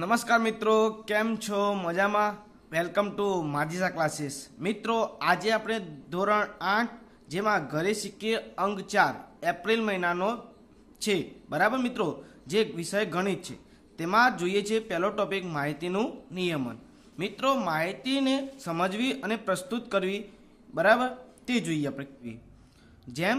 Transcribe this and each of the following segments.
નમસ્કાર મિત્રો કેમ છો મજામાં વેલકમ ટુ માધીસા ક્લાસીસ મિત્રો આજે આપણે ધોરણ આઠ જેમાં ઘરે શીખીએ અંગ ચાર એપ્રિલ મહિનાનો છે બરાબર મિત્રો જે વિષય ગણિત છે તેમાં જોઈએ છે પહેલો ટોપિક માહિતીનું નિયમન મિત્રો માહિતીને સમજવી અને પ્રસ્તુત કરવી બરાબર તે જોઈએ આપણે જેમ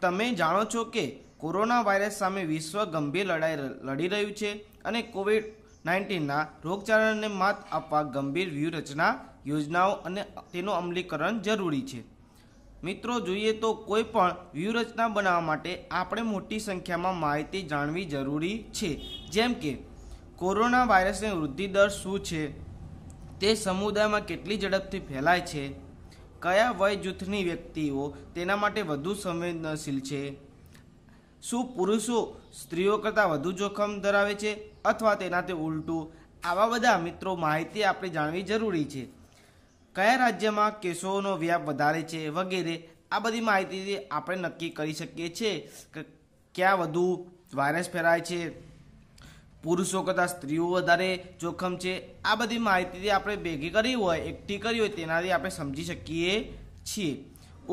તમે જાણો છો કે કોરોના વાયરસ સામે વિશ્વ ગંભીર લડાઈ લડી રહ્યું છે અને કોવિડ નાઇન્ટીનના રોગચાળાને માત આપવા ગંભીર વ્યૂહરચના યોજનાઓ અને તેનું અમલીકરણ જરૂરી છે મિત્રો જોઈએ તો કોઈ પણ વ્યૂહરચના બનાવવા માટે આપણે મોટી સંખ્યામાં માહિતી જાણવી જરૂરી છે જેમ કે કોરોના વાયરસની વૃદ્ધિ દર શું છે તે સમુદાયમાં કેટલી ઝડપથી ફેલાય છે કયા વય જૂથની વ્યક્તિઓ તેના માટે વધુ સંવેદનશીલ છે શું પુરુષો સ્ત્રીઓ કરતાં વધુ જોખમ ધરાવે છે અથવા તેનાથી ઉલટું આવા બધા મિત્રો માહિતી આપણે જાણવી જરૂરી છે કયા રાજ્યમાં કેસોનો વ્યાપ વધારે છે વગેરે આ બધી માહિતીથી આપણે નક્કી કરી શકીએ છીએ કે ક્યાં વધુ વાયરસ ફેલાય છે પુરુષો કરતાં સ્ત્રીઓ વધારે જોખમ છે આ બધી માહિતીથી આપણે ભેગી કરી હોય એકઠી કરી હોય તેનાથી આપણે સમજી શકીએ છીએ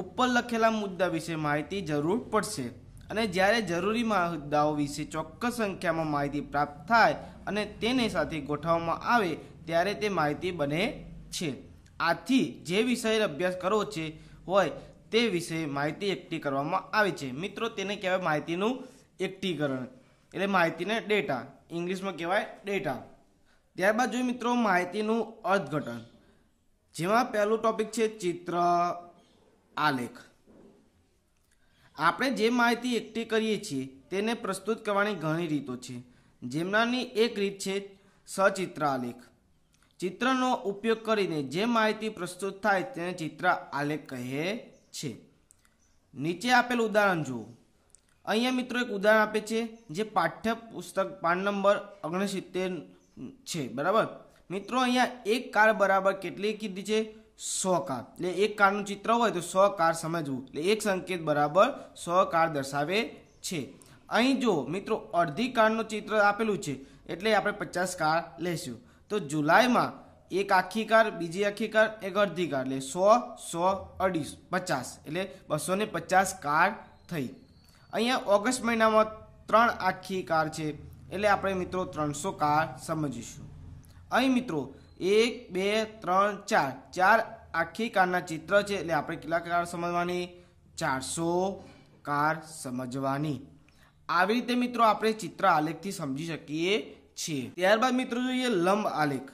ઉપર લખેલા મુદ્દા વિશે માહિતી જરૂર પડશે અને જ્યારે જરૂરી મુદ્દાઓ વિશે ચોક્કસ સંખ્યામાં માહિતી પ્રાપ્ત થાય અને તેને સાથે ગોઠવવામાં આવે ત્યારે તે માહિતી બને છે આથી જે વિષય અભ્યાસ કરવો છે હોય તે વિષય માહિતી એકઠી કરવામાં આવે છે મિત્રો તેને કહેવાય માહિતીનું એકઠીકરણ એટલે માહિતીને ડેટા ઇંગ્લિશમાં કહેવાય ડેટા ત્યારબાદ જોઈએ મિત્રો માહિતીનું અર્થઘટન જેમાં પહેલું ટોપિક છે ચિત્ર આલેખ આપણે જે માહિતી એકઠી કરીએ છીએ તેને પ્રસ્તુત કરવાની ઘણી રીતો છે જેમનાની એક રીત છે સચિત્ર આલેખ ચિત્રનો ઉપયોગ કરીને જે માહિતી પ્રસ્તુત થાય તેને ચિત્ર આલેખ કહે છે નીચે આપેલ ઉદાહરણ જુઓ અહીંયા મિત્રો એક ઉદાહરણ આપે છે જે પાઠ્યપુસ્તક પાન નંબર ઓગણસિત્તેર છે બરાબર મિત્રો અહીંયા એક કાર બરાબર કેટલી કીધી છે સો કાર એટલે એક કારનું ચિત્ર હોય તો સો કાર સમજવું એટલે એક સંકેત બરાબર સો કાર દર્શાવે છે અહીં જો મિત્રો અડધી કારનું ચિત્ર આપેલું છે એટલે આપણે પચાસ કાર લેશું તો જુલાઈમાં એક આખી કાર બીજી આખી કાર એક અડધી કાર એટલે સો સો અઢીસો પચાસ એટલે બસો ને પચાસ કાર થઈ અહીંયા ઓગસ્ટ મહિનામાં ત્રણ આખી કાર છે એટલે આપણે મિત્રો ત્રણસો કાર સમજીશું અહીં મિત્રો એક બે ત્રણ ચાર ચાર આખી કારના ચિત્ર છે એટલે આપણે કેટલા કાર સમજવાની ચારસો કાર સમજવાની આવી રીતે મિત્રો આપણે ચિત્ર આલેખથી સમજી શકીએ છીએ ત્યારબાદ મિત્રો જોઈએ લંબ આલેખ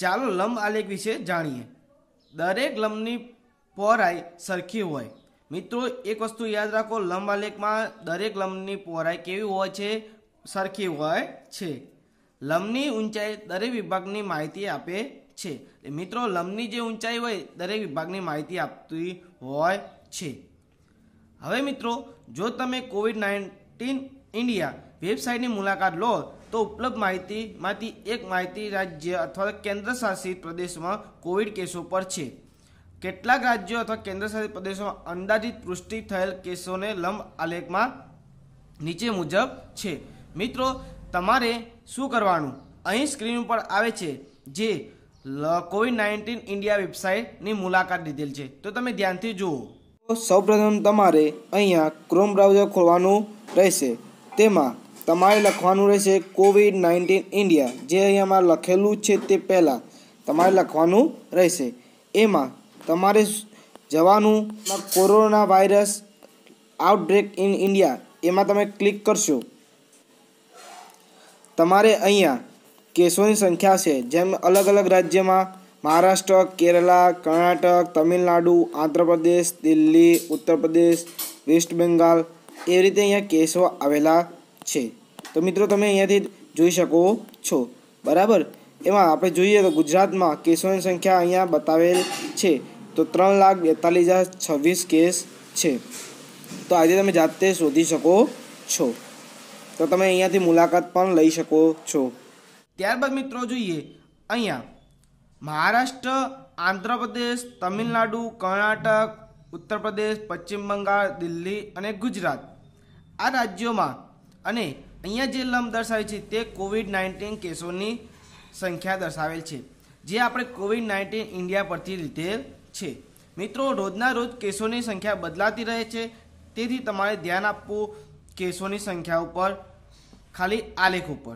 ચાલો લંબ આલેખ વિશે જાણીએ દરેક લંબની પહોળાઈ સરખી હોય મિત્રો એક વસ્તુ યાદ રાખો લંબ આલેખમાં દરેક લંબની પહોળાઈ કેવી હોય છે સરખી હોય છે લંબની ઊંચાઈ દરેક વિભાગની માહિતી આપે છે મિત્રો લંબની જે ઊંચાઈ હોય દરેક વિભાગની માહિતી આપતી હોય છે હવે મિત્રો જો તમે કોવિડ નાઇન્ટીન ઇન્ડિયા વેબસાઇટની મુલાકાત લો તો ઉપલબ્ધ માહિતીમાંથી એક માહિતી રાજ્ય અથવા કેન્દ્ર શાસિત પ્રદેશમાં કોવિડ કેસો પર છે કેટલાક રાજ્યો અથવા કેન્દ્ર શાસિત પ્રદેશોમાં અંદાજિત પુષ્ટિ થયેલ કેસોને લંબ આલેખમાં નીચે મુજબ છે મિત્રો તમારે શું કરવાનું અહીં સ્ક્રીન ઉપર આવે છે જે કોવિડ નાઇન્ટીન ઇન્ડિયા વેબસાઇટની મુલાકાત લીધેલ છે તો તમે ધ્યાનથી જુઓ તો સૌપ્રથમ તમારે અહીંયા ક્રોમ બ્રાઉઝર ખોલવાનું રહેશે તેમાં તમારે લખવાનું રહેશે કોવિડ નાઇન્ટીન ઇન્ડિયા જે અહીંયામાં લખેલું છે તે પહેલાં તમારે લખવાનું રહેશે એમાં તમારે જવાનું corona virus outbreak in India એમાં તમે ક્લિક કરશો તમારે અહીંયા કેસોની સંખ્યા છે જેમ અલગ અલગ રાજ્યમાં મહારાષ્ટ્ર કેરળ કર્ણાટક તમિલનાડુ આંધ્રપ્રદેશ દિલ્હી ઉત્તરપ્રદેશ વેસ્ટ બેંગાલ એ રીતે અહીંયા કેસો આવેલા છે તો મિત્રો તમે અહીંયાથી જોઈ શકો છો બરાબર એમાં આપણે જોઈએ તો ગુજરાતમાં કેસોની સંખ્યા અહીંયા બતાવેલ છે તો ત્રણ લાખ બેતાલીસ હજાર છવ્વીસ કેસ છે તો આજે તમે જાતે શોધી શકો છો તો તમે અહીંયાથી મુલાકાત પણ લઈ શકો છો ત્યારબાદ મિત્રો જોઈએ અહીંયા મહારાષ્ટ્ર આંધ્રપ્રદેશ તમિલનાડુ કર્ણાટક ઉત્તરપ્રદેશ પશ્ચિમ બંગાળ દિલ્હી અને ગુજરાત આ રાજ્યોમાં અને અહીંયા જે લંબ દર્શાવે છે તે કોવિડ નાઇન્ટીન કેસોની સંખ્યા દર્શાવેલ છે જે આપણે કોવિડ નાઇન્ટીન ઇન્ડિયા પરથી લીધેલ છે મિત્રો રોજના રોજ કેસોની સંખ્યા બદલાતી રહે છે તેથી તમારે ધ્યાન આપવું કેસોની સંખ્યા ઉપર ખાલી આલેખ ઉપર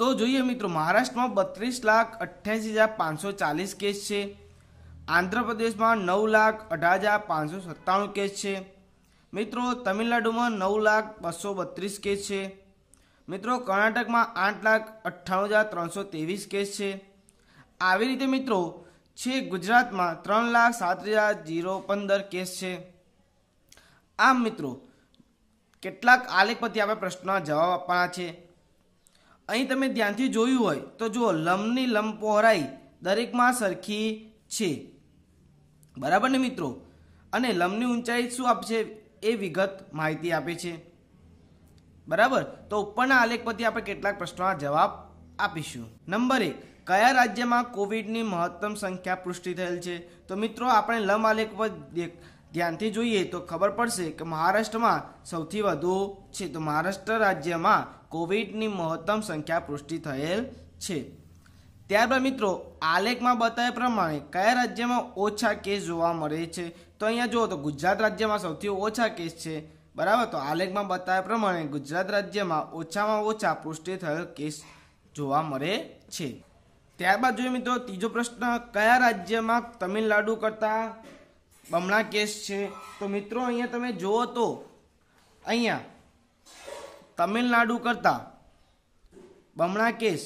તો જોઈએ મિત્રો મહારાષ્ટ્રમાં બત્રીસ લાખ અઠ્યાસી હજાર પાંચસો ચાલીસ કેસ છે આંધ્રપ્રદેશમાં નવ લાખ અઢાર હજાર પાંચસો સત્તાણું કેસ છે મિત્રો તમિલનાડુમાં નવ લાખ બસો બત્રીસ કેસ છે મિત્રો કર્ણાટકમાં આઠ લાખ અઠ્ઠાણું હજાર ત્રણસો ત્રેવીસ કેસ છે આવી રીતે મિત્રો છે ગુજરાતમાં ત્રણ લાખ સાત હજાર જીરો પંદર કેસ છે આમ મિત્રો કેટલાક આલેખ પરથી આપણે પ્રશ્નના જવાબ આપવાના છે અહીં તમે ધ્યાનથી જોયું હોય તો જુઓ લંબની લંબ પહોળાઈ દરેકમાં સરખી છે બરાબર ને મિત્રો અને લંબની ઊંચાઈ શું આપશે એ વિગત માહિતી આપે છે બરાબર તો ઉપરના આલેખ પરથી આપણે કેટલાક પ્રશ્નોના જવાબ આપીશું નંબર એક કયા રાજ્યમાં કોવિડની મહત્તમ સંખ્યા પુષ્ટિ થયેલ છે તો મિત્રો આપણે લંબ આલેખ પર ધ્યાનથી જોઈએ તો ખબર પડશે કે મહારાષ્ટ્રમાં સૌથી વધુ છે તો મહારાષ્ટ્ર રાજ્યમાં કોવિડની મહત્તમ સંખ્યા પુષ્ટિ થયેલ છે ત્યારબાદ મિત્રો આલેખમાં બતાવ્યા પ્રમાણે કયા રાજ્યમાં ઓછા કેસ જોવા મળે છે તો અહીંયા જુઓ તો ગુજરાત રાજ્યમાં સૌથી ઓછા કેસ છે બરાબર તો આલેખમાં બતાવ્યા પ્રમાણે ગુજરાત રાજ્યમાં ઓછામાં ઓછા પુષ્ટિ થયેલ કેસ જોવા મળે છે ત્યારબાદ જોઈએ મિત્રો ત્રીજો પ્રશ્ન કયા રાજ્યમાં તમિલનાડુ કરતાં બમણા કેસ છે તો મિત્રો અહીંયા તમે જુઓ તો અહીંયા તમિલનાડુ કરતાં બમણા કેસ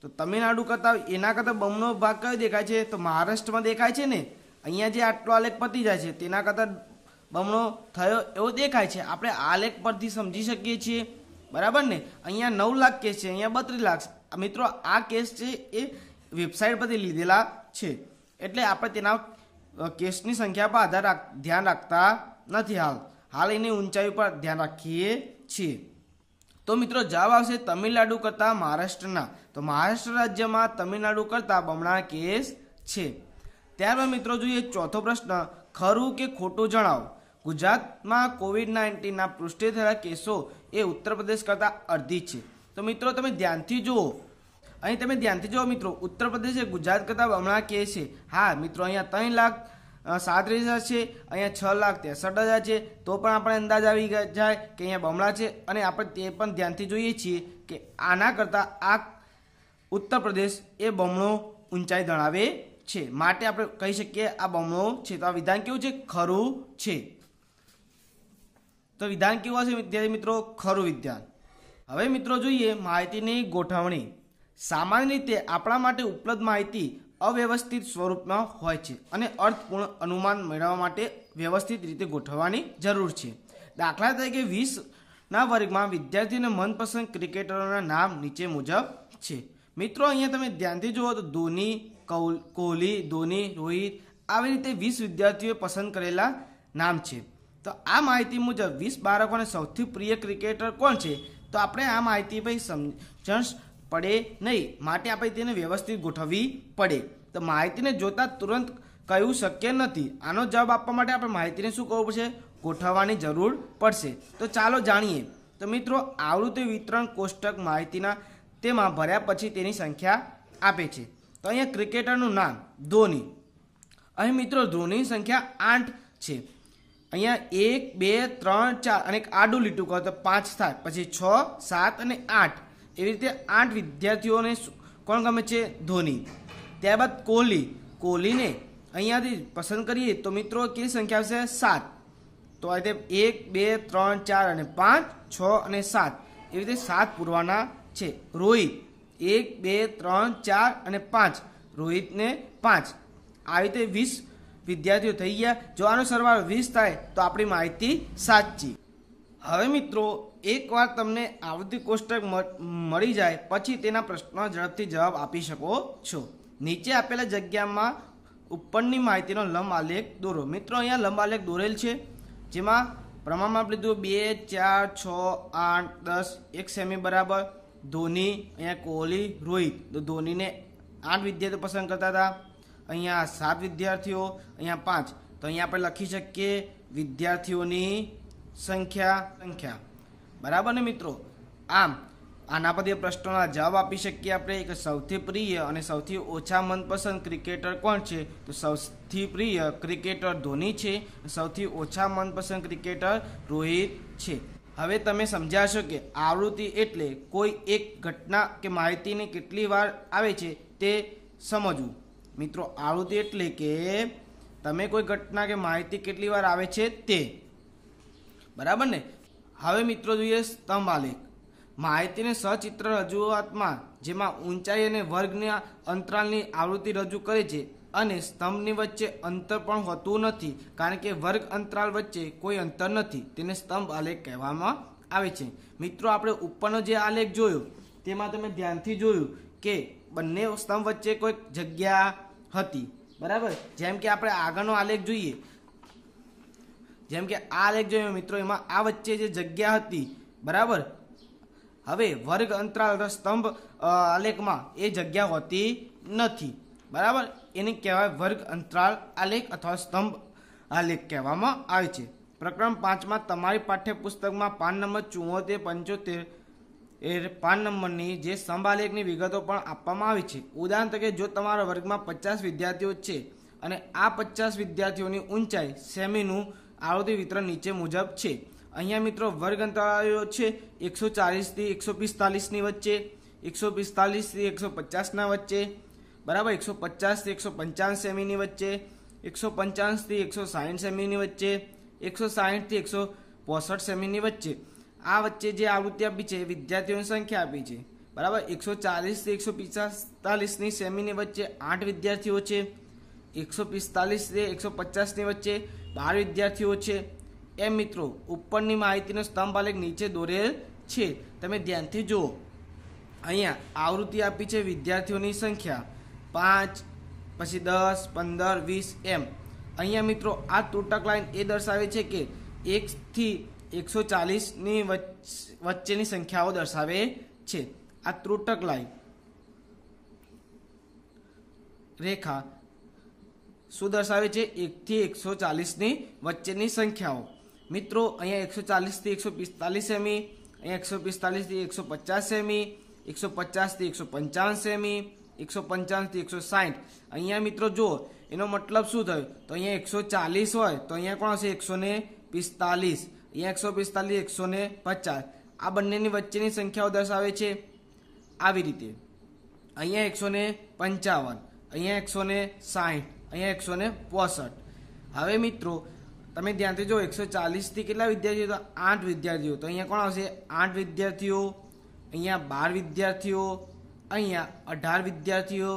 તો તમિલનાડુ કરતાં એના કરતાં બમણો ભાગ કયો દેખાય છે તો મહારાષ્ટ્રમાં દેખાય છે ને અહીંયા જે આટલો આલેખ પતી જાય છે તેના કરતાં બમણો થયો એવો દેખાય છે આપણે આલેખ પરથી સમજી શકીએ છીએ બરાબર ને અહીંયા નવ લાખ કેસ છે અહીંયા બત્રીસ લાખ મિત્રો આ કેસ છે એ વેબસાઇટ પરથી લીધેલા છે એટલે આપણે તેના કેસની સંખ્યા પર આધાર ધ્યાન રાખતા નથી હાલ હાલ એની ઊંચાઈ ઉપર ધ્યાન રાખીએ છીએ તો મિત્રો જવાબ આવશે તમિલનાડુ કરતાં મહારાષ્ટ્રના તો મહારાષ્ટ્ર રાજ્યમાં તમિલનાડુ કરતાં બમણા કેસ છે ત્યારબાદ મિત્રો જોઈએ ચોથો પ્રશ્ન ખરું કે ખોટું જણાવો ગુજરાતમાં કોવિડ નાઇન્ટીનના પૃષ્ઠે થયેલા કેસો એ ઉત્તર પ્રદેશ કરતાં અડધી છે તો મિત્રો તમે ધ્યાનથી જુઓ અહીં તમે ધ્યાનથી જુઓ મિત્રો ઉત્તર પ્રદેશે ગુજરાત કરતાં બમણા કે છે હા મિત્રો અહીંયા ત્રણ લાખ સાડત્રીસ હજાર છે અહીંયા છ લાખ ત્રેસઠ હજાર છે તો પણ આપણે અંદાજ આવી જાય કે અહીંયા બમણા છે અને આપણે તે પણ ધ્યાનથી જોઈએ છીએ કે આના કરતાં આ ઉત્તર પ્રદેશ એ બમણો ઊંચાઈ ધરાવે છે માટે આપણે કહી શકીએ આ બમણો છે તો આ વિધાન કેવું છે ખરું છે તો વિધાન કેવું હશે વિદ્યાર્થી મિત્રો ખરું વિધાન હવે મિત્રો જોઈએ માહિતીની ગોઠવણી સામાન્ય રીતે આપણા માટે ઉપલબ્ધ માહિતી અવ્યવસ્થિત સ્વરૂપમાં હોય છે અને અર્થપૂર્ણ અનુમાન મેળવવા માટે વ્યવસ્થિત રીતે ગોઠવવાની જરૂર છે દાખલા તરીકે વીસના વર્ગમાં વિદ્યાર્થીને મનપસંદ ક્રિકેટરોના નામ નીચે મુજબ છે મિત્રો અહીંયા તમે ધ્યાનથી જુઓ તો ધોની કૌલ કોહલી ધોની રોહિત આવી રીતે વીસ વિદ્યાર્થીઓએ પસંદ કરેલા નામ છે તો આ માહિતી મુજબ વીસ બાળકોને સૌથી પ્રિય ક્રિકેટર કોણ છે તો આપણે આ માહિતી ભાઈ સમજણ પડે નહીં માટે આપણે તેને વ્યવસ્થિત ગોઠવવી પડે તો માહિતીને જોતાં તુરંત કહ્યું શક્ય નથી આનો જવાબ આપવા માટે આપણે માહિતીને શું કહવું પડશે ગોઠવવાની જરૂર પડશે તો ચાલો જાણીએ તો મિત્રો આવૃત્તિ વિતરણ કોષ્ટક માહિતીના તેમાં ભર્યા પછી તેની સંખ્યા આપે છે તો અહીંયા ક્રિકેટરનું નામ ધોની અહીં મિત્રો ધોનીની સંખ્યા આઠ છે અહીંયા એક બે ત્રણ ચાર અને એક આડું લીટું કહો તો પાંચ થાય પછી છ સાત અને આઠ એવી રીતે આઠ વિદ્યાર્થીઓને કોણ ગમે છે ધોની ત્યારબાદ કોહલી કોહલીને અહીંયાથી પસંદ કરીએ તો મિત્રો કેટલી સંખ્યા આવશે સાત તો આ રીતે એક બે ત્રણ ચાર અને પાંચ છ અને સાત એવી રીતે સાત પૂરવાના છે રોહિત એક બે ત્રણ ચાર અને પાંચ રોહિતને પાંચ આવી રીતે વીસ વિદ્યાર્થીઓ થઈ ગયા જો આનો સરવાળો વીસ થાય તો આપણી માહિતી સાચી હવે મિત્રો એકવાર તમને આવૃત્તિ કોષ્ટક મળી જાય પછી તેના પ્રશ્નનો ઝડપથી જવાબ આપી શકો છો નીચે આપેલા જગ્યામાં ઉપરની માહિતીનો લંબ આલેખ દોરો મિત્રો અહીંયા લંબ આલેખ દોરેલ છે જેમાં પ્રમાણમાં આપણે લીધું બે ચાર છ આઠ દસ એક સેમી બરાબર ધોની અહીંયા કોહલી રોહિત તો ધોનીને આઠ વિદ્યાર્થીઓ પસંદ કરતા હતા અહીંયા સાત વિદ્યાર્થીઓ અહીંયા પાંચ તો અહીંયા આપણે લખી શકીએ વિદ્યાર્થીઓની સંખ્યા સંખ્યા બરાબર ને મિત્રો આમ આના પરથી પ્રશ્નોના જવાબ આપી શકીએ આપણે એક સૌથી પ્રિય અને સૌથી ઓછા મનપસંદ ક્રિકેટર કોણ છે તો સૌથી પ્રિય ક્રિકેટર ધોની છે સૌથી ઓછા મનપસંદ ક્રિકેટર રોહિત છે હવે તમે સમજાશો કે આવૃત્તિ એટલે કોઈ એક ઘટના કે માહિતીને કેટલી વાર આવે છે તે સમજવું મિત્રો આવૃત્તિ એટલે કે તમે કોઈ ઘટના કે માહિતી કેટલી વાર આવે છે તે બરાબર ને હવે મિત્રો જોઈએ સ્તંભ આલેખ માહિતીને સચિત્ર રજૂઆતમાં જેમાં ઊંચાઈ અને વર્ગના અંતરાલની આવૃત્તિ રજૂ કરે છે અને સ્તંભની વચ્ચે અંતર પણ હોતું નથી કારણ કે વર્ગ અંતરાલ વચ્ચે કોઈ અંતર નથી તેને સ્તંભ આલેખ કહેવામાં આવે છે મિત્રો આપણે ઉપરનો જે આલેખ જોયો તેમાં તમે ધ્યાનથી જોયું કે બંને સ્તંભ વચ્ચે કોઈક જગ્યા હતી બરાબર જેમ કે આપણે આગળનો આલેખ જોઈએ જેમ કે આ લેખ જોયો મિત્રો એમાં આ વચ્ચે જે જગ્યા હતી બરાબર હવે વર્ગ અંતરાલ સ્તંભ આલેખમાં એ જગ્યા હોતી નથી બરાબર એને કહેવાય વર્ગ અંતરાલ આલેખ અથવા સ્તંભ આલેખ કહેવામાં આવે છે પ્રકરણ પાંચમાં તમારી પાઠ્યપુસ્તકમાં પાન નંબર ચુમ્મોતેર પંચોતેર એ પાન નંબરની જે સંભાલેખની વિગતો પણ આપવામાં આવી છે ઉદાહરણ તરીકે જો તમારા વર્ગમાં પચાસ વિદ્યાર્થીઓ છે અને આ પચાસ વિદ્યાર્થીઓની ઊંચાઈ સેમીનું આવૃત્તિ વિતરણ નીચે મુજબ છે અહીંયા મિત્રો વર્ગ અંતરાયો છે એકસો ચાલીસથી એકસો પિસ્તાલીસની વચ્ચે એકસો પિસ્તાલીસથી એકસો પચાસના વચ્ચે બરાબર એકસો પચાસથી એકસો પંચાવન સેમીની વચ્ચે એકસો પંચાવનથી એકસો સાહીઠ સેમીની વચ્ચે એકસો સાહીઠથી એકસો પોસઠ સેમીની વચ્ચે આ વચ્ચે જે આવૃત્તિ આપી છે વિદ્યાર્થીઓની સંખ્યા આપી છે બરાબર એકસો ચાલીસથી એકસો પિસ્તાલીસની સેમીની વચ્ચે આઠ વિદ્યાર્થીઓ છે એકસો પિસ્તાલીસથી એકસો પચાસની વચ્ચે બાર વિદ્યાર્થીઓ છે એમ મિત્રો ઉપરની માહિતીનો સ્તંભ આલેખ નીચે દોરેલ છે તમે ધ્યાનથી જુઓ અહીંયા આવૃત્તિ આપી છે વિદ્યાર્થીઓની સંખ્યા પાંચ પછી દસ પંદર વીસ એમ અહીંયા મિત્રો આ તૂટક લાઈન એ દર્શાવે છે કે એકથી એકસો ચાલીસની વચ્ચેની સંખ્યાઓ દર્શાવે છે આ ત્રુટક લાઈન રેખા શું દર્શાવે છે એકથી એકસો ચાલીસની વચ્ચેની સંખ્યાઓ મિત્રો અહીંયા એકસો ચાલીસથી એકસો પિસ્તાલીસ સેમી અહીંયા એકસો પિસ્તાલીસથી એકસો પચાસ સેમી એકસો પચાસથી એકસો પંચાવન સેમી એકસો પંચાવનથી એકસો સાઠ અહીંયા મિત્રો જુઓ એનો મતલબ શું થયો તો અહીંયા એકસો ચાલીસ હોય તો અહીંયા કોણ હશે એકસો ને પિસ્તાલીસ અહીંયા એકસો પિસ્તાલીસ એકસો ને પચાસ આ બંનેની વચ્ચેની સંખ્યાઓ દર્શાવે છે આવી રીતે અહીંયા એકસો ને પંચાવન અહીંયા એકસો ને સાઠ અહીંયા એકસો ને પોસઠ હવે મિત્રો તમે ધ્યાનથી જો એકસો ચાલીસથી કેટલા વિદ્યાર્થીઓ તો આઠ વિદ્યાર્થીઓ તો અહીંયા કોણ આવશે આઠ વિદ્યાર્થીઓ અહીંયા બાર વિદ્યાર્થીઓ અહીંયા અઢાર વિદ્યાર્થીઓ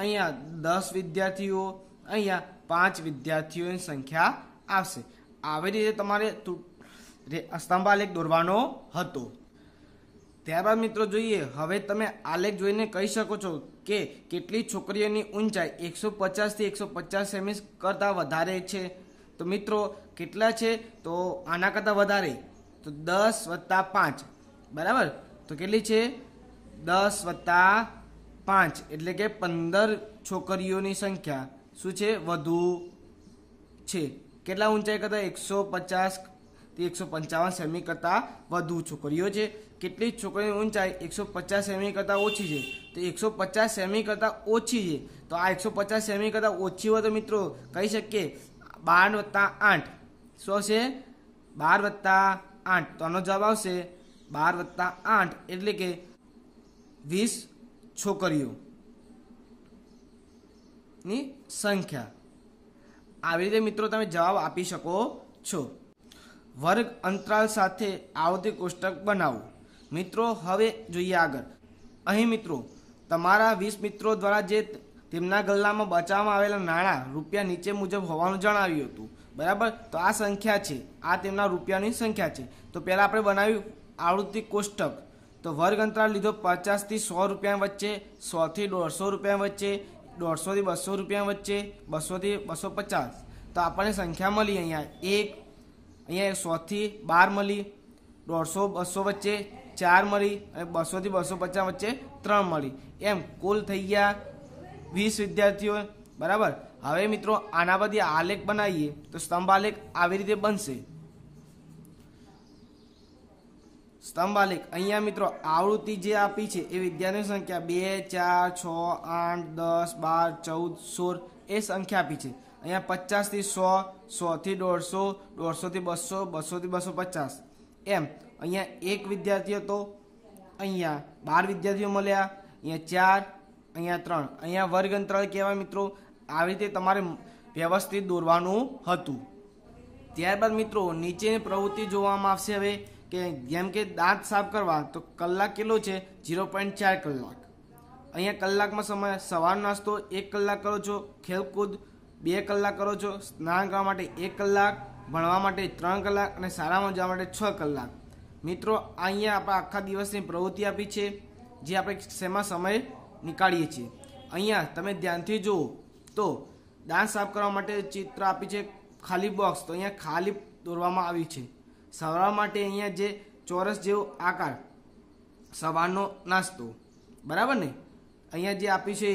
અહીંયા દસ વિદ્યાર્થીઓ અહીંયા પાંચ વિદ્યાર્થીઓની સંખ્યા આવશે આવી રીતે તમારે સ્તંભાલેખ દોરવાનો હતો ત્યારબાદ મિત્રો જોઈએ હવે તમે આલેખ જોઈને કહી શકો છો કે કેટલી છોકરીઓની ઊંચાઈ એકસો પચાસથી એકસો પચાસ સેમી કરતાં વધારે છે તો મિત્રો કેટલા છે તો આના કરતાં વધારે તો દસ વત્તા પાંચ બરાબર તો કેટલી છે દસ વત્તા પાંચ એટલે કે પંદર છોકરીઓની સંખ્યા શું છે વધુ છે કેટલા ઊંચાઈ કરતાં એકસો પચાસથી એકસો પંચાવન સેમી કરતાં વધુ છોકરીઓ છે કેટલી છોકરીની ઊંચાઈ એકસો પચાસ સેમી કરતાં ઓછી છે તો એકસો પચાસ સેમી કરતાં ઓછી છે તો આ એકસો પચાસ સેમી કરતાં ઓછી હોય તો મિત્રો કહી શકીએ બાર વત્તા આઠ શું છે બાર વત્તા આઠ તો આનો જવાબ આવશે બાર વત્તા આઠ એટલે કે વીસ છોકરીઓની સંખ્યા આવી રીતે મિત્રો તમે જવાબ આપી શકો છો વર્ગ અંતરાલ સાથે આવતી કોષ્ટક બનાવો મિત્રો હવે જોઈએ આગળ અહીં મિત્રો તમારા વીસ મિત્રો દ્વારા જે તેમના ગલ્લામાં બચાવવામાં આવેલા નાણાં રૂપિયા નીચે મુજબ હોવાનું જણાવ્યું હતું બરાબર તો આ સંખ્યા છે આ તેમના રૂપિયાની સંખ્યા છે તો પહેલાં આપણે બનાવ્યું આવૃત્તિ કોષ્ટક તો વર્ગ અંતરાળ લીધો પચાસથી સો રૂપિયા વચ્ચે સોથી દોઢસો રૂપિયા વચ્ચે દોઢસોથી બસો રૂપિયા વચ્ચે બસોથી બસો પચાસ તો આપણને સંખ્યા મળી અહીંયા એક અહીંયા સોથી બાર મળી દોઢસો બસો વચ્ચે ચાર મળી અને બસોથી બસો પચાસ વચ્ચે ત્રણ મળી એમ કુલ થઈ ગયા વીસ વિદ્યાર્થીઓ બરાબર હવે મિત્રો આના પરથી આલેખ બનાવીએ તો સ્તંભ આલેખ આવી રીતે બનશે સ્તંભ આલેખ અહીંયા મિત્રો આવૃત્તિ જે આપી છે એ વિદ્યાર્થીની સંખ્યા બે ચાર છ આઠ દસ બાર ચૌદ સોળ એ સંખ્યા આપી છે અહીંયા પચાસથી સો સોથી દોઢસો દોઢસોથી બસો બસોથી બસો પચાસ એમ અહીંયા એક વિદ્યાર્થી હતો અહીંયા બાર વિદ્યાર્થીઓ મળ્યા અહીંયા ચાર અહીંયા ત્રણ અહીંયા વર્ગ અંતરાળ કહેવાય મિત્રો આવી રીતે તમારે વ્યવસ્થિત દોરવાનું હતું ત્યારબાદ મિત્રો નીચેની પ્રવૃત્તિ જોવામાં આવશે હવે કે જેમ કે દાંત સાફ કરવા તો કલાક કેટલો છે ઝીરો પોઈન્ટ ચાર કલાક અહીંયા કલાકમાં સમય સવાર નાસ્તો એક કલાક કરો છો ખેલકૂદ બે કલાક કરો છો સ્નાન કરવા માટે એક કલાક ભણવા માટે ત્રણ કલાક અને શાળામાં જવા માટે છ કલાક મિત્રો અહીંયા આપણે આખા દિવસની પ્રવૃત્તિ આપી છે જે આપણે શેમાં સમય નીકાળીએ છીએ અહીંયા તમે ધ્યાનથી જુઓ તો દાંત સાફ કરવા માટે ચિત્ર આપી છે ખાલી બોક્સ તો અહીંયા ખાલી દોરવામાં આવી છે સવાર માટે અહીંયા જે ચોરસ જેવો આકાર સવારનો નાસ્તો બરાબર ને અહીંયા જે આપી છે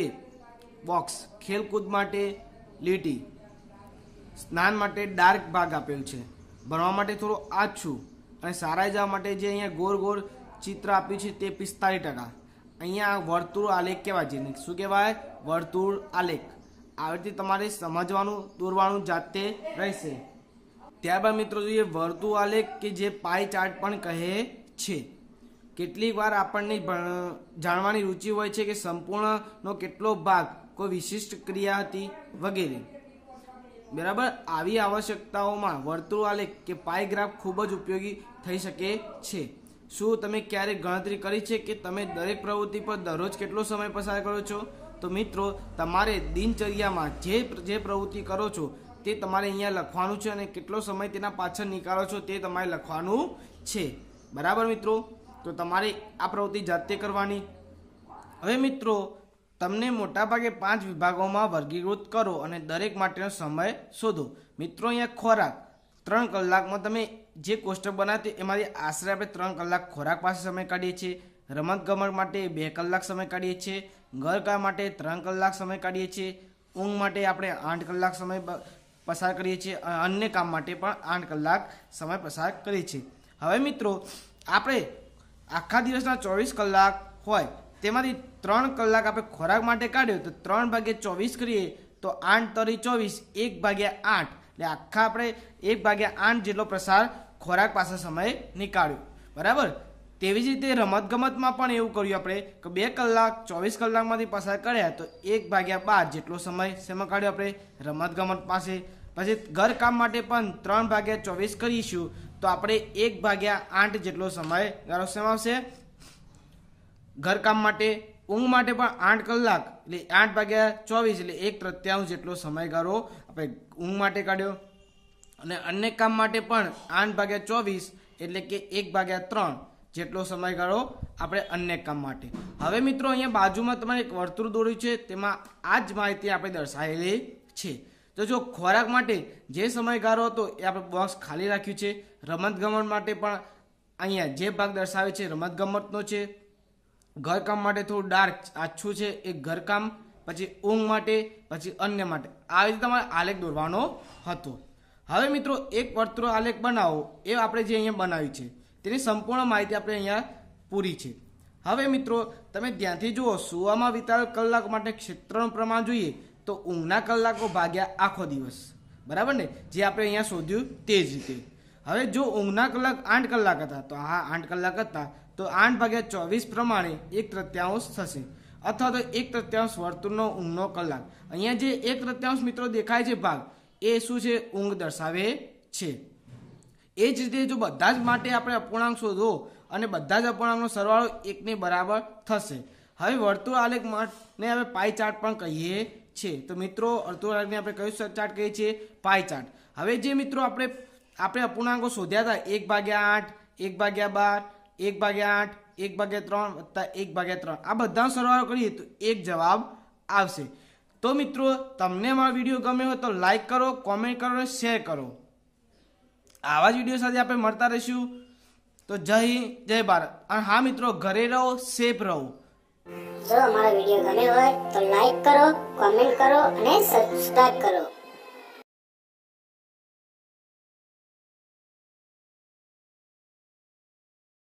બોક્સ ખેલકૂદ માટે લીટી સ્નાન માટે ડાર્ક ભાગ આપેલ છે ભણવા માટે થોડું આછું અને સારા જવા માટે જે અહીંયા ગોળ ગોળ ચિત્ર આપ્યું છે તે પિસ્તાળીસ ટકા અહીંયા વર્તુળ આલેખ કહેવાય છે શું કહેવાય વર્તુળ આલેખ આવી રીતે તમારે સમજવાનું દોરવાનું જાતે રહેશે ત્યારબાદ મિત્રો જોઈએ વર્તુળ આલેખ કે જે પાય ચાર્ટ પણ કહે છે કેટલીક વાર આપણને જાણવાની રુચિ હોય છે કે સંપૂર્ણનો કેટલો ભાગ કોઈ વિશિષ્ટ ક્રિયા હતી વગેરે બરાબર આવી આવશ્યકતાઓમાં વર્તુળ આલેખ કે પાય ખૂબ જ ઉપયોગી થઈ શકે છે શું તમે ક્યારેક ગણતરી કરી છે કે તમે દરેક પ્રવૃત્તિ પર દરરોજ કેટલો સમય પસાર કરો છો તો મિત્રો તમારે દિનચર્યામાં જે જે પ્રવૃત્તિ કરો છો તે તમારે અહીંયા લખવાનું છે અને કેટલો સમય તેના પાછળ નીકાળો છો તે તમારે લખવાનું છે બરાબર મિત્રો તો તમારે આ પ્રવૃત્તિ જાતે કરવાની હવે મિત્રો તમને મોટાભાગે પાંચ વિભાગોમાં વર્ગીકૃત કરો અને દરેક માટેનો સમય શોધો મિત્રો અહીંયા ખોરાક ત્રણ કલાકમાં તમે જે કોષ્ટક બનાવ્યું એમાંથી આશરે આપણે ત્રણ કલાક ખોરાક પાસે સમય કાઢીએ છીએ રમતગમત માટે બે કલાક સમય કાઢીએ છીએ ઘરકામ માટે ત્રણ કલાક સમય કાઢીએ છીએ ઊંઘ માટે આપણે આઠ કલાક સમય પસાર કરીએ છીએ અન્ય કામ માટે પણ આઠ કલાક સમય પસાર કરીએ છીએ હવે મિત્રો આપણે આખા દિવસના ચોવીસ કલાક હોય તેમાંથી ત્રણ કલાક આપણે ખોરાક માટે કાઢ્યો તો ત્રણ ભાગ્યા ચોવીસ કરીએ તો આઠ તરી ચોવીસ એક ભાગ્યા આઠ એટલે આખા આપણે એક ભાગ્યા આઠ જેટલો પ્રસાર ખોરાક પાસે સમયે નીકાળ્યો બરાબર તેવી જ રીતે રમતગમતમાં પણ એવું કર્યું આપણે કે બે કલાક ચોવીસ કલાકમાંથી પસાર કર્યા તો એક ભાગ્યા બાર જેટલો સમય શેમાં કાઢ્યો આપણે રમતગમત પાસે પછી ઘરકામ માટે પણ ત્રણ ભાગ્યા ચોવીસ કરીશું તો આપણે એક ભાગ્યા આઠ જેટલો સમય ગારો શેમાં આવશે ઘરકામ માટે ઊંઘ માટે પણ આઠ કલાક એટલે આઠ ભાગ્યા ચોવીસ એટલે એક તૃત્યાંશ જેટલો સમયગાળો આપણે ઊંઘ માટે કાઢ્યો અને અન્ય કામ માટે પણ આઠ ભાગ્યા ચોવીસ એટલે કે એક ભાગ્યા ત્રણ જેટલો સમયગાળો આપણે અન્ય કામ માટે હવે મિત્રો અહીંયા બાજુમાં તમારે એક વર્તુળ દોર્યું છે તેમાં આ જ માહિતી આપણે દર્શાવેલી છે તો જો ખોરાક માટે જે સમયગાળો હતો એ આપણે બોક્સ ખાલી રાખ્યું છે રમતગમત માટે પણ અહીંયા જે ભાગ દર્શાવે છે રમતગમતનો છે ઘરકામ માટે થોડું ડાર્ક આછું છે એ ઘરકામ પછી ઊંઘ માટે પછી અન્ય માટે આવી રીતે તમારે આલેખ દોરવાનો હતો હવે મિત્રો એક વર્તુળ આલેખ બનાવો એ આપણે જે અહીંયા બનાવ્યું છે તેની સંપૂર્ણ માહિતી આપણે અહીંયા પૂરી છે હવે મિત્રો તમે ત્યાંથી જુઓ સુવામાં વિતાવેલ કલાક માટે ક્ષેત્રનું પ્રમાણ જોઈએ તો ઊંઘના કલાકો ભાગ્યા આખો દિવસ બરાબર ને જે આપણે અહીંયા શોધ્યું તે જ રીતે હવે જો ઊંઘના કલાક આઠ કલાક હતા તો આ આઠ કલાક હતા તો આઠ ભાગ્યા ચોવીસ પ્રમાણે એક તૃત્યાંશ થશે અથવા તો એક તૃત્યાંશ વર્તુળનો ઊંઘનો કલાક અહીંયા જે એક તૃત્યાંશ મિત્રો દેખાય છે ભાગ એ શું છે ઊંઘ દર્શાવે છે એ જ રીતે જો બધા જ માટે આપણે અપૂર્ણાંક શોધો અને બધા જ અપૂર્ણાંકનો સરવાળો એકની બરાબર થશે હવે વર્તુળ આલેખ માટે આપણે પાઈ ચાર્ટ પણ કહીએ છીએ તો મિત્રો વર્તુળ આલેખને આપણે કયું ચાર્ટ કહીએ છીએ પાઈ ચાર્ટ હવે જે મિત્રો આપણે આપણે અપૂર્ણાંકો શોધ્યા હતા એક ભાગ્યા આઠ એક ભાગ્યા બાર એક ભાગ્યા આઠ એક ભાગ્યા ત્રણ વત્તા એક ભાગ્યા ત્રણ આ બધા સરવાળો કરીએ તો એક જવાબ આવશે તો મિત્રો તમને મારો વિડીયો ગમ્યો હોય તો લાઇક કરો કોમેન્ટ કરો અને શેર કરો આવા જ વિડીયો સાથે આપણે મળતા રહીશું તો જય હિન્દ જય ભારત અને હા મિત્રો ઘરે રહો સેફ રહો જો અમારો વિડીયો ગમ્યો હોય તો લાઇક કરો કોમેન્ટ કરો અને સબસ્ક્રાઇબ કરો